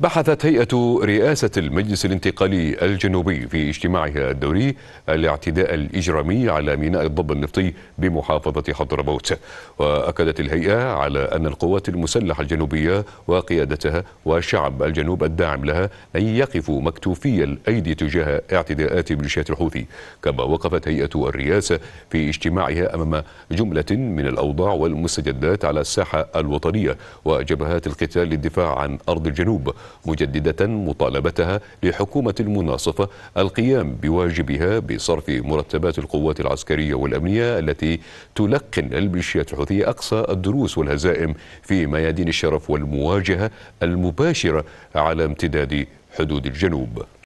بحثت هيئة رئاسة المجلس الانتقالي الجنوبي في اجتماعها الدوري الاعتداء الإجرامي على ميناء الضب النفطي بمحافظة حضرموت وأكدت الهيئة على أن القوات المسلحة الجنوبية وقيادتها وشعب الجنوب الداعم لها أن يقفوا مكتوفي الأيدي تجاه اعتداءات ميليشيات الحوثي كما وقفت هيئة الرئاسة في اجتماعها أمام جملة من الأوضاع والمستجدات على الساحة الوطنية وجبهات القتال للدفاع عن أرض الجنوب مجددة مطالبتها لحكومة المناصفة القيام بواجبها بصرف مرتبات القوات العسكرية والأمنية التي تلقن الميليشيات الحوثية أقصى الدروس والهزائم في ميادين الشرف والمواجهة المباشرة على امتداد حدود الجنوب